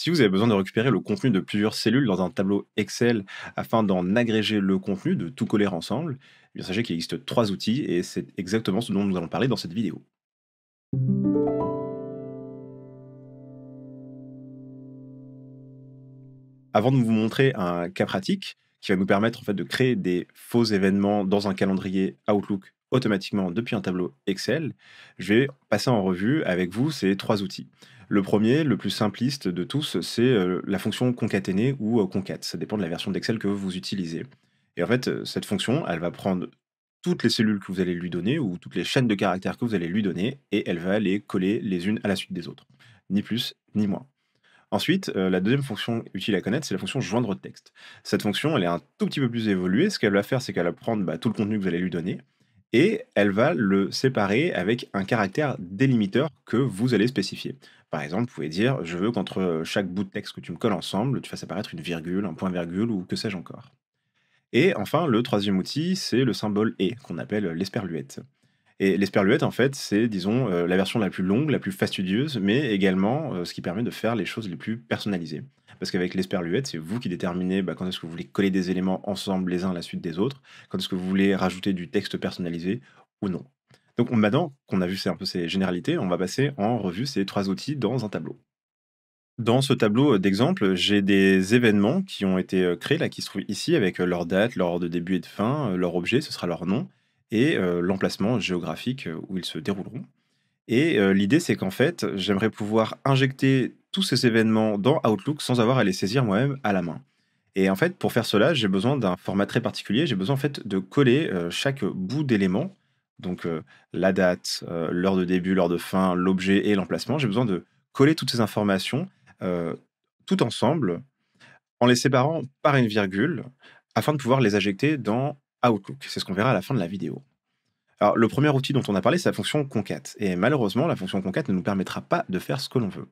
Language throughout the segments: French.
Si vous avez besoin de récupérer le contenu de plusieurs cellules dans un tableau Excel afin d'en agréger le contenu, de tout coller ensemble, eh sachez qu'il existe trois outils et c'est exactement ce dont nous allons parler dans cette vidéo. Avant de vous montrer un cas pratique qui va nous permettre en fait de créer des faux événements dans un calendrier Outlook automatiquement depuis un tableau Excel, je vais passer en revue avec vous ces trois outils. Le premier, le plus simpliste de tous, c'est euh, la fonction concaténée ou euh, concat. Ça dépend de la version d'Excel que vous utilisez. Et en fait, euh, cette fonction, elle va prendre toutes les cellules que vous allez lui donner ou toutes les chaînes de caractères que vous allez lui donner et elle va les coller les unes à la suite des autres. Ni plus, ni moins. Ensuite, la deuxième fonction utile à connaître, c'est la fonction joindre texte. Cette fonction, elle est un tout petit peu plus évoluée. Ce qu'elle va faire, c'est qu'elle va prendre bah, tout le contenu que vous allez lui donner et elle va le séparer avec un caractère délimiteur que vous allez spécifier. Par exemple, vous pouvez dire, je veux qu'entre euh, chaque bout de texte que tu me colles ensemble, tu fasses apparaître une virgule, un point-virgule ou que sais-je encore. Et enfin, le troisième outil, c'est le symbole et, qu'on appelle euh, l'esperluette. Et l'esperluette, en fait, c'est, disons, euh, la version la plus longue, la plus fastidieuse, mais également ce qui permet de faire les choses les plus personnalisées. Parce qu'avec l'esperluette, c'est vous qui déterminez bah, quand est-ce que vous voulez coller des éléments ensemble les uns à la suite des autres, quand est-ce que vous voulez rajouter du texte personnalisé ou non. Donc maintenant qu'on a vu un peu ces généralités, on va passer en revue ces trois outils dans un tableau. Dans ce tableau d'exemple, j'ai des événements qui ont été euh, créés, là, qui se trouvent ici, avec euh, leur date, leur ordre de début et de fin, euh, leur objet, ce sera leur nom, et l'emplacement géographique où ils se dérouleront. Et l'idée, c'est qu'en fait, j'aimerais pouvoir injecter tous ces événements dans Outlook sans avoir à les saisir moi-même à la main. Et en fait, pour faire cela, j'ai besoin d'un format très particulier. J'ai besoin en fait de coller chaque bout d'élément donc euh, la date, euh, l'heure de début, l'heure de fin, l'objet et l'emplacement. J'ai besoin de coller toutes ces informations euh, tout ensemble en les séparant par une virgule afin de pouvoir les injecter dans Outlook. C'est ce qu'on verra à la fin de la vidéo. Alors, le premier outil dont on a parlé, c'est la fonction concat. Et malheureusement, la fonction concat ne nous permettra pas de faire ce que l'on veut.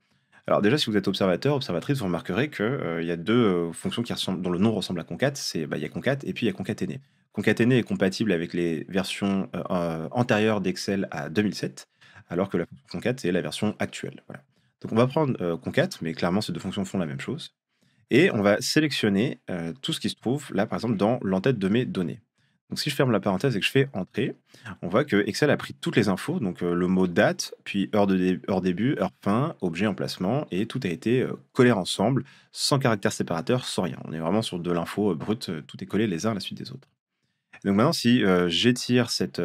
Alors déjà, si vous êtes observateur, observatrice, vous remarquerez qu'il euh, il y a deux euh, fonctions qui ressemblent, dont le nom ressemble à concat, c'est bah, il y a concat et puis il y a concaténé. Concaténé est compatible avec les versions euh, antérieures d'Excel à 2007, alors que la concat est la version actuelle. Donc on va prendre concat, mais clairement ces deux fonctions font la même chose et on va sélectionner tout ce qui se trouve là, par exemple, dans l'entête de mes données. Donc si je ferme la parenthèse et que je fais entrer, on voit que Excel a pris toutes les infos, donc euh, le mot date, puis heure, de début, heure fin, objet, emplacement, et tout a été euh, collé ensemble, sans caractère séparateur, sans rien. On est vraiment sur de l'info euh, brute, tout est collé les uns à la suite des autres. donc maintenant, si j'étire cette,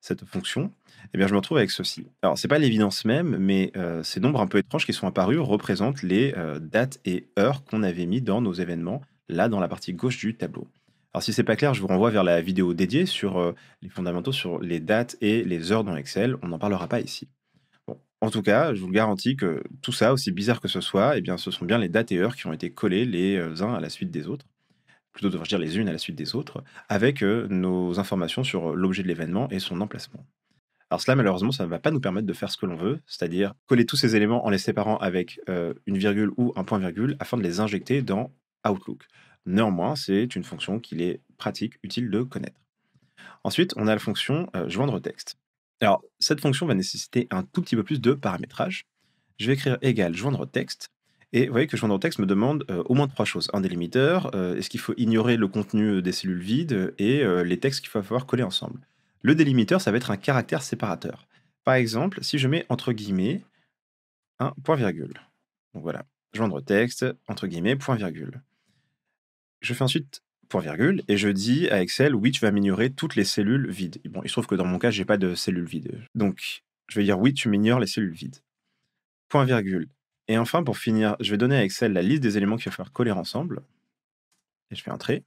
cette fonction, eh bien, je me retrouve avec ceci. Alors, ce n'est pas l'évidence même, mais ces nombres un peu étranges qui sont apparus représentent les dates et heures qu'on avait mis dans nos événements, là, dans la partie gauche du tableau. Alors si c'est pas clair, je vous renvoie vers la vidéo dédiée sur euh, les fondamentaux, sur les dates et les heures dans Excel. On n'en parlera pas ici. en tout cas, je vous garantis que tout ça, aussi bizarre que ce soit, eh bien, ce sont bien les dates et heures qui ont été collées les euh, uns à la suite des autres, plutôt de dire les unes à la suite des autres, avec euh, nos informations sur l'objet de l'événement et son emplacement. Alors cela, malheureusement, ça ne va pas nous permettre de faire ce que l'on veut, c'est-à-dire coller tous ces éléments en les séparant avec une virgule ou un point-virgule afin de les injecter dans Outlook. Néanmoins, c'est une fonction qu'il est pratique, utile de connaître. Ensuite, on a la fonction euh, joindre texte. Alors, cette fonction va nécessiter un tout petit peu plus de paramétrage. Je vais écrire égal joindre texte. Et vous voyez que joindre texte me demande euh, au moins trois choses. Un délimiteur, euh, est-ce qu'il faut ignorer le contenu des cellules vides et les textes qu'il va falloir coller ensemble. Le délimiteur, ça va être un caractère séparateur. Par exemple, si je mets entre guillemets un point virgule. Donc voilà, joindre texte, entre guillemets, point virgule je fais ensuite point virgule et je dis à Excel, oui, tu vas m'ignorer toutes les cellules vides. Bon, il se trouve que dans mon cas, j'ai pas de cellules vides. Donc, je vais dire, oui, tu m'ignores les cellules vides. Point virgule. Et enfin, pour finir, je vais donner à Excel la liste des éléments qu'il va falloir coller ensemble. Et je fais entrer.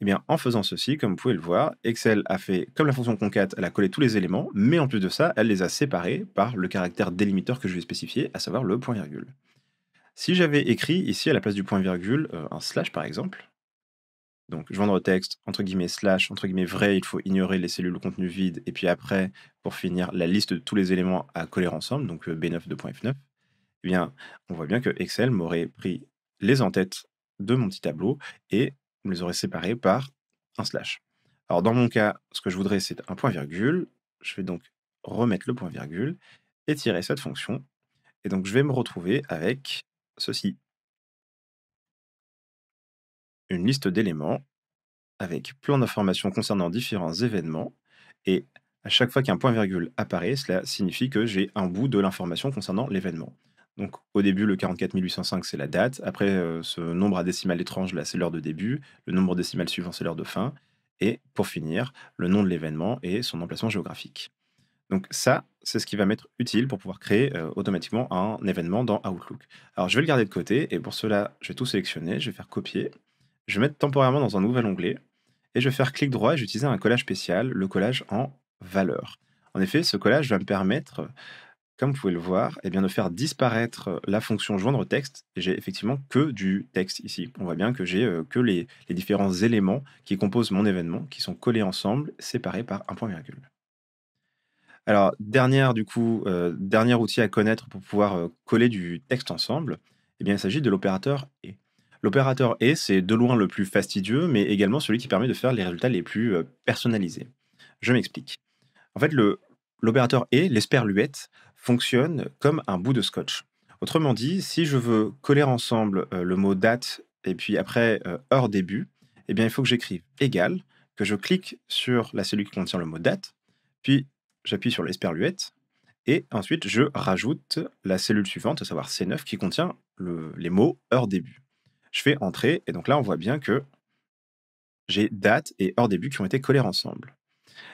Eh bien, en faisant ceci, comme vous pouvez le voir, Excel a fait, comme la fonction concat, elle a collé tous les éléments, mais en plus de ça, elle les a séparés par le caractère délimiteur que je vais spécifier, à savoir le point virgule. Si j'avais écrit ici à la place du point virgule euh, un slash par exemple, donc je le texte entre guillemets slash entre guillemets vrai, il faut ignorer les cellules au contenu vide et puis après pour finir la liste de tous les éléments à coller ensemble, donc euh, B9 2.F9, eh bien on voit bien que Excel m'aurait pris les entêtes de mon petit tableau et me les aurait séparés par un slash. Alors dans mon cas, ce que je voudrais c'est un point virgule, je vais donc remettre le point virgule et tirer cette fonction et donc je vais me retrouver avec ceci. Une liste d'éléments avec plein d'informations concernant différents événements et à chaque fois qu'un point-virgule apparaît, cela signifie que j'ai un bout de l'information concernant l'événement. Donc au début, le 44805, c'est la date. Après, euh, ce nombre à décimales étrange, là, c'est l'heure de début. Le nombre décimal suivant, c'est l'heure de fin. Et pour finir, le nom de l'événement et son emplacement géographique. Donc ça, c'est ce qui va m'être utile pour pouvoir créer euh, automatiquement un événement dans Outlook. Alors je vais le garder de côté et pour cela, je vais tout sélectionner, je vais faire copier, je vais mettre temporairement dans un nouvel onglet et je vais faire clic droit et j'utilise un collage spécial, le collage en valeur. En effet, ce collage va me permettre, comme vous pouvez le voir, et eh bien, de faire disparaître la fonction joindre texte. J'ai effectivement que du texte ici. On voit bien que j'ai euh, que les différents éléments qui composent mon événement, qui sont collés ensemble, séparés par un point virgule. Alors, dernière, du coup, euh, dernier outil à connaître pour pouvoir euh, coller du texte ensemble, eh bien, il s'agit de l'opérateur et. L'opérateur et, c'est de loin le plus fastidieux, mais également celui qui permet de faire les résultats les plus euh, personnalisés. Je m'explique. En fait, l'opérateur E, et, l'esperluette, fonctionne comme un bout de scotch. Autrement dit, si je veux coller ensemble le mot date et puis après heure début, eh bien, il faut que j'écrive égal, que je clique sur la cellule qui contient le mot date, puis j'appuie sur l'esperluette, et ensuite je rajoute la cellule suivante, à savoir C9, qui contient les mots heure début. Je fais entrer, et donc là on voit bien que j'ai date et heure début qui ont été collés ensemble.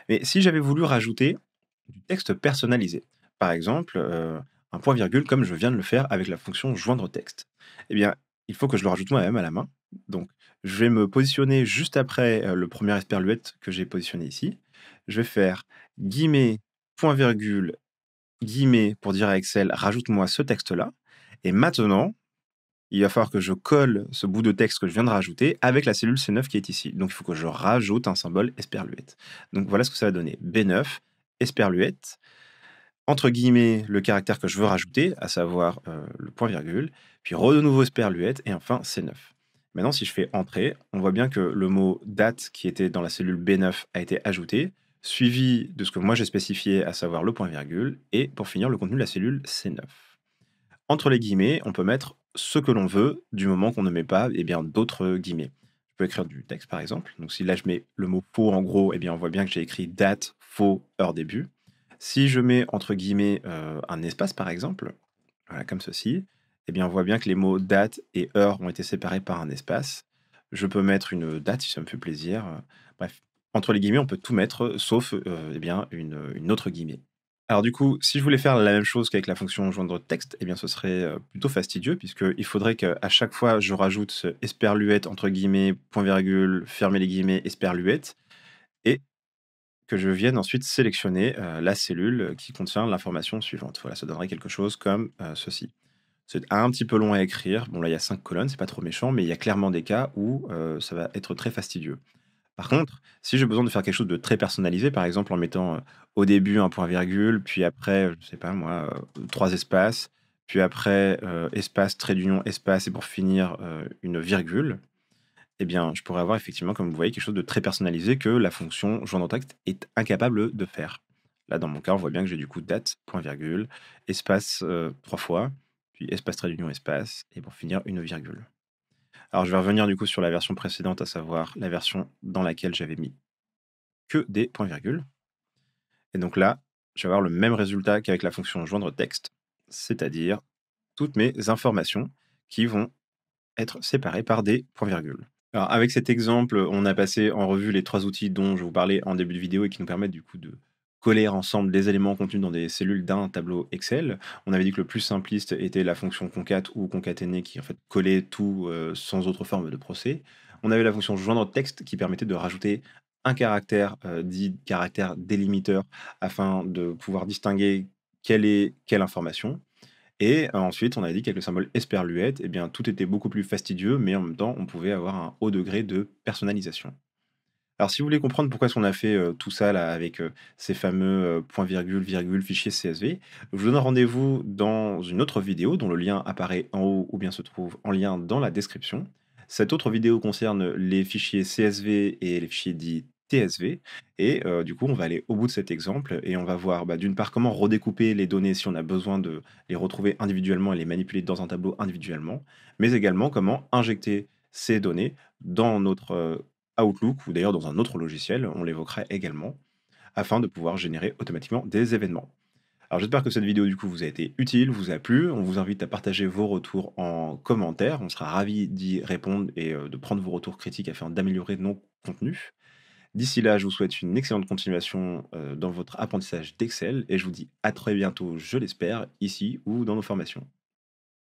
Mais si j'avais voulu rajouter du texte personnalisé, par exemple euh, un point-virgule comme je viens de le faire avec la fonction joindre texte, eh bien il faut que je le rajoute moi-même à la main. Donc je vais me positionner juste après euh, le premier esperluette que j'ai positionné ici je vais faire guillemets, point virgule, guillemets pour dire à Excel, rajoute-moi ce texte-là. Et maintenant, il va falloir que je colle ce bout de texte que je viens de rajouter avec la cellule C9 qui est ici. Donc il faut que je rajoute un symbole esperluette. Donc voilà ce que ça va donner. B9, esperluette, entre guillemets le caractère que je veux rajouter, à savoir euh, le point-virgule, puis re de nouveau esperluette, et enfin C9. Maintenant, si je fais entrer, on voit bien que le mot date qui était dans la cellule B9 a été ajouté suivi de ce que moi j'ai spécifié, à savoir le point-virgule, et pour finir, le contenu de la cellule C9. Entre les guillemets, on peut mettre ce que l'on veut du moment qu'on ne met pas et eh bien d'autres guillemets. Je peux écrire du texte par exemple. Donc si là je mets le mot pour en gros, et eh bien on voit bien que j'ai écrit date, faux, heure début. Si je mets entre guillemets euh, un espace par exemple, comme ceci, eh bien on voit bien que les mots date et heure ont été séparés par un espace. Je peux mettre une date si ça me fait plaisir. Bref, entre les guillemets, on peut tout mettre euh, sauf euh, eh bien, euh, une, autre guillemets. Alors du coup, si je voulais faire la même chose qu'avec la fonction joindre texte, eh bien ce serait plutôt fastidieux puisqu'il faudrait qu'à chaque fois je rajoute ce esperluette entre guillemets, point virgule, fermer les guillemets, esperluette, et que je vienne ensuite sélectionner la cellule qui contient l'information suivante. Voilà, ça donnerait quelque chose comme ceci. C'est un petit peu long à écrire. Bon là, il y a cinq colonnes, c'est pas trop méchant, mais il y a clairement des cas où ça va être très fastidieux. Par contre, si j'ai besoin de faire quelque chose de très personnalisé, par exemple en mettant euh, au début un point-virgule, puis après, je sais pas moi, euh, trois espaces, puis après euh, espace, trait d'union, espace, et pour finir une virgule, eh bien, je pourrais avoir effectivement, comme vous voyez, quelque chose de très personnalisé que la fonction dans texte est incapable de faire. Là, dans mon cas, on voit bien que j'ai du coup date, point-virgule, espace trois fois, puis espace, trait d'union, espace, et pour finir une virgule. Alors je vais revenir du coup sur la version précédente, à savoir la version dans laquelle j'avais mis que des points-virgules. Et donc là, je vais avoir le même résultat qu'avec la fonction joindre texte, c'est-à-dire toutes mes informations qui vont être séparées par des points-virgules. Alors avec cet exemple, on a passé en revue les trois outils dont je vous parlais en début de vidéo et qui nous permettent du coup de coller ensemble des éléments contenus dans des cellules d'un tableau Excel. On avait dit que le plus simpliste était la fonction concat ou concaténer qui en fait collait tout euh, sans autre forme de procès. On avait la fonction joindre texte qui permettait de rajouter un caractère euh, dit caractère délimiteur afin de pouvoir distinguer quelle est quelle information. Et euh, ensuite, on avait dit qu'avec le symbole esperluette, eh bien, tout était beaucoup plus fastidieux, mais en même temps, on pouvait avoir un haut degré de personnalisation. Alors, si vous voulez comprendre pourquoi est-ce qu'on a fait tout ça là, avec ces fameux point virgule virgule fichiers CSV, je vous donne rendez-vous dans une autre vidéo dont le lien apparaît en haut ou bien se trouve en lien dans la description. Cette autre vidéo concerne les fichiers CSV et les fichiers dits TSV. Et du coup, on va aller au bout de cet exemple et on va voir bah, d'une part comment redécouper les données si on a besoin de les retrouver individuellement et les manipuler dans un tableau individuellement, mais également comment injecter ces données dans notre Outlook ou d'ailleurs dans un autre logiciel, on l'évoquerait également, afin de pouvoir générer automatiquement des événements. Alors j'espère que cette vidéo du coup vous a été utile, vous a plu. On vous invite à partager vos retours en commentaire. On sera ravi d'y répondre et euh, de prendre vos retours critiques afin d'améliorer nos contenus. D'ici là, je vous souhaite une excellente continuation euh, dans votre apprentissage d'Excel et je vous dis à très bientôt, je l'espère, ici ou dans nos formations.